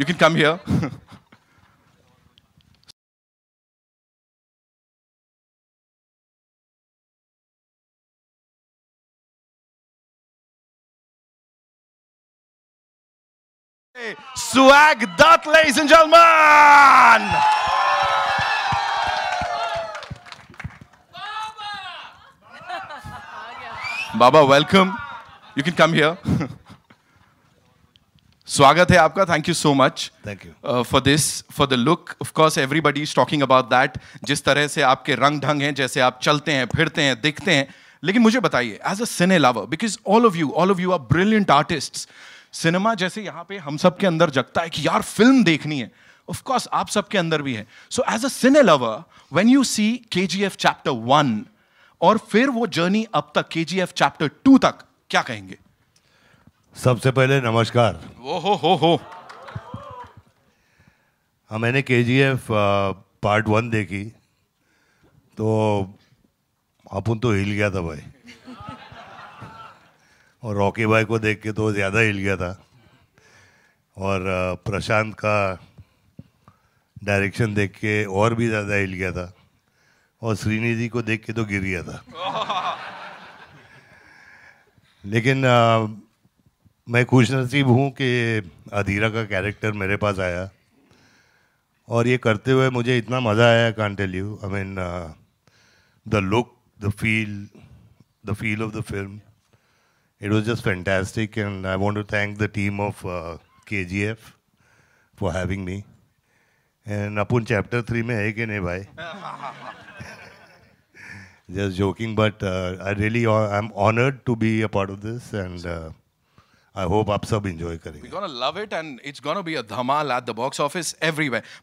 You can come here. Swag that, ladies and gentlemen! Baba, Baba welcome. You can come here. स्वागत है आपका thank you so much thank you for this for the look of course everybody is talking about that जिस तरह से आपके रंग ढंग हैं जैसे आप चलते हैं फिरते हैं दिखते हैं लेकिन मुझे बताइए as a cine lover because all of you all of you are brilliant artist cinema जैसे यहाँ पे हम सब के अंदर जगता है कि यार फिल्म देखनी है ऑफ कोर्स आप सबके अंदर भी है so as a cine lover when you see K chapter one और फिर वो जर्नी अब तक के चैप्टर टू तक क्या कहेंगे सबसे पहले नमस्कार ओ हो हो हो हाँ, मैंने के जी एफ पार्ट वन देखी तो अपन तो हिल गया था भाई और रॉकी भाई को देख के तो ज़्यादा हिल गया था और प्रशांत का डायरेक्शन देख के और भी ज़्यादा हिल गया था और श्रीनिधि को देख के तो गिर गया था लेकिन मैं खुश नसीब हूँ कि अधीरा का कैरेक्टर मेरे पास आया और ये करते हुए मुझे इतना मज़ा आया can't tell you I mean the look the feel the feel of the film it was just fantastic and I want to thank the team of K G F for having me and अपन chapter three में है कि नहीं भाई just joking but I really I am honoured to be a part of this and I hope आप सब enjoy करेंगे love it and it's gonna be a धमाल at the box office everywhere